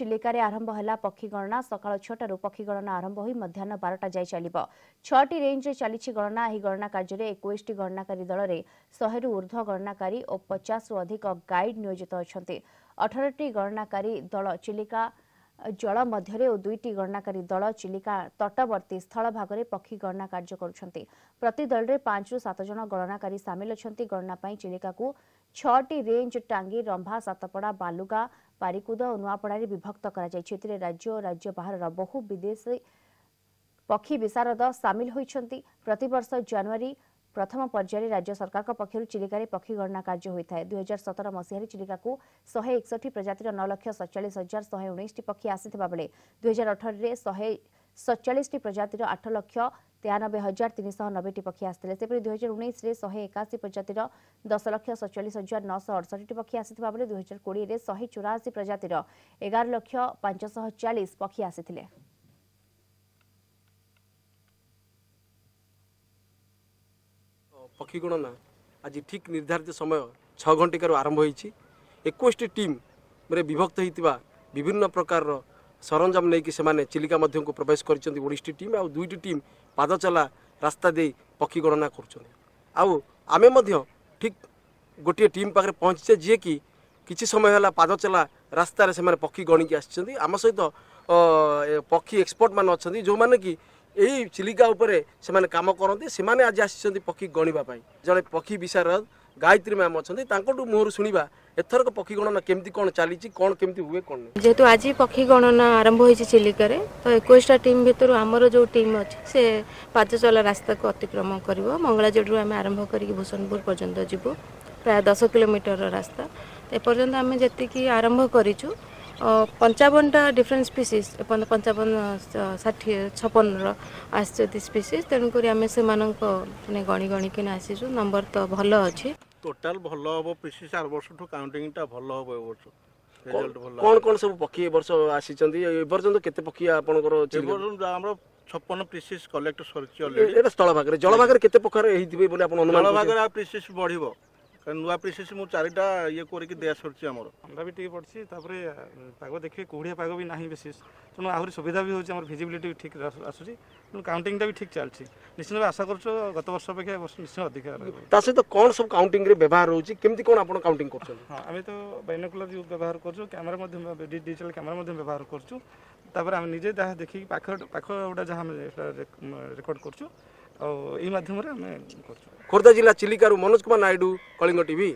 ଚିଲିକାରେ ଆରମ୍ଭ ହେଲା ପକ୍ଷୀ ଗଣନା ସକାଳ ଛଅଟାରୁ ପକ୍ଷୀ ଗଣନା ଆରମ୍ଭ ହୋଇ ମଧ୍ୟାହ୍ନ ବାରଟା ଯାଏ ଚାଲିବ ଛଅଟି ରେଞ୍ଜରେ ଚାଲିଛି ଗଣନା ଏହି ଗଣନା କାର୍ଯ୍ୟରେ ଏକୋଇଶଟି ଗଣନାକାରୀ ଦଳରେ ଶହେରୁ ଉର୍ଦ୍ଧ୍ୱ ଗଣନାକାରୀ ଓ ପଚାଶରୁ ଅଧିକ ଗାଇଡ୍ ନିୟୋଜିତ ଅଛନ୍ତି ଅଠରଟି ଗଣନାକାରୀ ଦଳ ଚିଲିକା जुट गणनाकारी दल चाहिँ तटवर्ती स्थल भागर पक्षी गणना कार्य सातज गणनाकारी सामल अनि गणना पनि चेलि छेज टांगी रंभा सतपडा बालुगा पारिखुद नुवाप विभक्त राज्य बाह्र बहु विदेशी पक्षी विशार सतवर्ष जानु प्रथम पर्यायर राज्य सरकार पक्ष चिलिकार पक्षी गणना कार्य होता है दुईहजार सतर मसीह चिलिका को शहे एकसठ प्रजाति नौ लक्ष सतचाश हजार शहे उन्नीस पक्षी आसी बेले दुईहजार अठर शहे सतचाश प्रजातिर आठ लक्ष तेयानबे हजार तीन शह नबे पक्षी आसते दुईहजार उन्नीस में शहे एकाशी प्रजाति दस लक्ष सतचाश हजार नौश अड़सठ पक्षी आसी दुईहजार कोड़े शहे चौराशी प्रजातिर एगार लक्ष पांचश चालीस पक्षी आसी ପକ୍ଷୀ ଗଣନା ଆଜି ଠିକ୍ ନିର୍ଦ୍ଧାରିତ ସମୟ ଛଅ ଘଣ୍ଟିକାରୁ ଆରମ୍ଭ ହୋଇଛି ଏକୋଇଶଟି ଟିମ୍ରେ ବିଭକ୍ତ ହୋଇଥିବା ବିଭିନ୍ନ ପ୍ରକାରର ସରଞ୍ଜାମ ନେଇକି ସେମାନେ ଚିଲିକା ମଧ୍ୟକୁ ପ୍ରବେଶ କରିଛନ୍ତି ଉଣେଇଶଟି ଟିମ୍ ଆଉ ଦୁଇଟି ଟିମ୍ ପାଦଚଲା ରାସ୍ତା ଦେଇ ପକ୍ଷୀ ଗଣନା କରୁଛନ୍ତି ଆଉ ଆମେ ମଧ୍ୟ ଠିକ୍ ଗୋଟିଏ ଟିମ୍ ପାଖରେ ପହଞ୍ଚିଛେ ଯିଏକି କିଛି ସମୟ ହେଲା ପାଦଚଲା ରାସ୍ତାରେ ସେମାନେ ପକ୍ଷୀ ଗଣିକି ଆସିଛନ୍ତି ଆମ ସହିତ ପକ୍ଷୀ ଏକ୍ସପର୍ଟମାନେ ଅଛନ୍ତି ଯେଉଁମାନେ କି ଏହି ଚିଲିକା ଉପରେ ସେମାନେ କାମ କରନ୍ତି ସେମାନେ ଆଜି ଆସିଛନ୍ତି ପକ୍ଷୀ ଗଣିବା ପାଇଁ ଜଣେ ପକ୍ଷୀ ବିଶାରଦ ଗାୟତ୍ରୀ ମ୍ୟାମ୍ ଅଛନ୍ତି ତାଙ୍କଠୁ ମୁହଁରୁ ଶୁଣିବା ଏଥରକ ପକ୍ଷୀ ଗଣନା କେମିତି କ'ଣ ଚାଲିଛି କ'ଣ କେମିତି ହୁଏ କ'ଣ ଯେହେତୁ ଆଜି ପକ୍ଷୀ ଗଣନା ଆରମ୍ଭ ହୋଇଛି ଚିଲିକାରେ ତ ଏକୋଇଶଟା ଟିମ୍ ଭିତରୁ ଆମର ଯେଉଁ ଟିମ୍ ଅଛି ସେ ପାଦଚଲା ରାସ୍ତାକୁ ଅତିକ୍ରମ କରିବ ମଙ୍ଗଳାଜଡ଼ିରୁ ଆମେ ଆରମ୍ଭ କରିକି ଭୂଷଣପୁର ପର୍ଯ୍ୟନ୍ତ ଯିବୁ ପ୍ରାୟ ଦଶ କିଲୋମିଟରର ରାସ୍ତା ଏପର୍ଯ୍ୟନ୍ତ ଆମେ ଯେତିକି ଆରମ୍ଭ କରିଛୁ ପଞ୍ଚାବନଟା ଡିଫରେଣ୍ଟ ସ୍ପିସିସ୍ ଏପର୍ଯ୍ୟନ୍ତ ପଞ୍ଚାବନ ଷାଠିଏ ଛପନର ଆସିଛନ୍ତି ସ୍ପିସିସ୍ ତେଣୁକରି ଆମେ ସେମାନଙ୍କ ମାନେ ଗଣି ଗଣିକିନା ଆସିଛୁ ନମ୍ବର ତ ଭଲ ଅଛି ଟୋଟାଲ ଭଲ ହବ ପିସିସ୍ ଆର ବର୍ଷଠୁ କାଉଣ୍ଟିଂଟା ଭଲ ହବ ଏ ବର୍ଷ କ'ଣ କ'ଣ ସବୁ ପକ୍ଷୀ ଏ ବର୍ଷ ଆସିଛନ୍ତି ଏ ପର୍ଯ୍ୟନ୍ତ କେତେ ପକ୍ଷୀ ଆପଣଙ୍କର ଅଛି ଆମର ଛପନ ପିସିସ୍ କଲେକ୍ଟ ସରିଛି ଅଲରେଡି ଏଇଟା ସ୍ଥଳ ଭାଗରେ ଜଳ ଭାଗରେ କେତେ ପ୍ରକାର ହେଇଥିବେ ବୋଲି ଆପଣ ଜଳ ଭାଗରେ ଆଉ ପିସିସ୍ ବଢ଼ିବ ନୂଆ ପ୍ରିସିସି ମୁଁ ଚାରିଟା ଇଏ କରିକି ଦେଆ ସରିଛି ଆମର ଥଣ୍ଡା ବି ଟିକେ ପଡ଼ିଛି ତାପରେ ପାଗ ଦେଖିବେ କୁହୁଡ଼ିଆ ପାଗ ବି ନାହିଁ ବେଶୀ ତେଣୁ ଆହୁରି ସୁବିଧା ବି ହେଉଛି ଆମର ଭିଜିବିଲିଟି ବି ଠିକ୍ ଆସୁଛି ତେଣୁ କାଉଣ୍ଟିଂଟା ବି ଠିକ୍ ଚାଲିଛି ନିଶ୍ଚିତ ଭାବେ ଆଶା କରୁଛୁ ଗତ ବର୍ଷ ଅପେକ୍ଷା ଏ ବର୍ଷ ନିଶ୍ଚୟ ଅଧିକା ରହିବ ତା ସହିତ କ'ଣ ସବୁ କାଉଣ୍ଟିଂରେ ବ୍ୟବହାର ହେଉଛି କେମିତି କ'ଣ ଆପଣ କାଉଣ୍ଟିଂ କରୁଛନ୍ତି ହଁ ଆମେ ତ ବାଇନୋକୁଲାର ବ୍ୟବହାର କରୁଛୁ କ୍ୟାମେରା ମଧ୍ୟ ଡିଜିଟାଲ କ୍ୟାମେରା ମଧ୍ୟ ବ୍ୟବହାର କରୁଛୁ ତାପରେ ଆମେ ନିଜେ ଯାହା ଦେଖିକି ପାଖ ପାଖ ଗୁଡ଼ା ଯାହା ଆମେ ରେକର୍ଡ଼ କରୁଛୁ ଆଉ ଏଇ ମାଧ୍ୟମରେ ଆମେ କରୁଛୁ ଖୋର୍ଦ୍ଧା ଜିଲ୍ଲା ଚିଲିକାରୁ ମନୋଜ କୁମାର ନାଇଡୁ କଳିଙ୍ଗ ଟିଭି